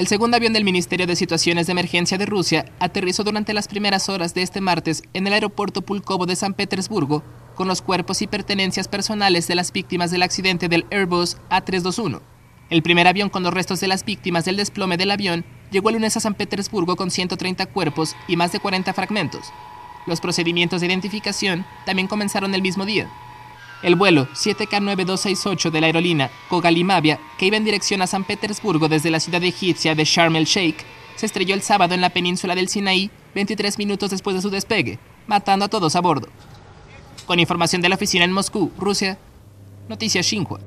El segundo avión del Ministerio de Situaciones de Emergencia de Rusia aterrizó durante las primeras horas de este martes en el aeropuerto Pulkovo de San Petersburgo con los cuerpos y pertenencias personales de las víctimas del accidente del Airbus A321. El primer avión con los restos de las víctimas del desplome del avión llegó el lunes a San Petersburgo con 130 cuerpos y más de 40 fragmentos. Los procedimientos de identificación también comenzaron el mismo día. El vuelo 7K9268 de la aerolínea Kogalimavia, que iba en dirección a San Petersburgo desde la ciudad egipcia de Sharm el Sheikh, se estrelló el sábado en la península del Sinaí 23 minutos después de su despegue, matando a todos a bordo. Con información de la oficina en Moscú, Rusia, Noticias Xinhua.